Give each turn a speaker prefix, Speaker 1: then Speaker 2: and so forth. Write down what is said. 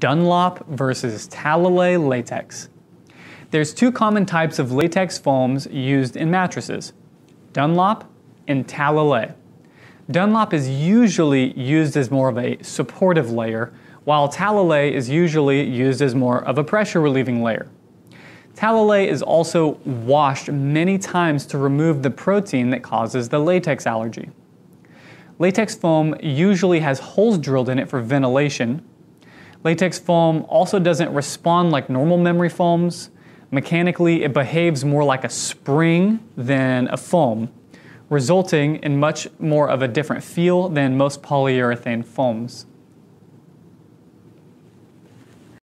Speaker 1: Dunlop versus Talalay latex. There's two common types of latex foams used in mattresses, Dunlop and Talalay. Dunlop is usually used as more of a supportive layer, while Talalay is usually used as more of a pressure relieving layer. Talalay is also washed many times to remove the protein that causes the latex allergy. Latex foam usually has holes drilled in it for ventilation, Latex foam also doesn't respond like normal memory foams. Mechanically, it behaves more like a spring than a foam, resulting in much more of a different feel than most polyurethane foams.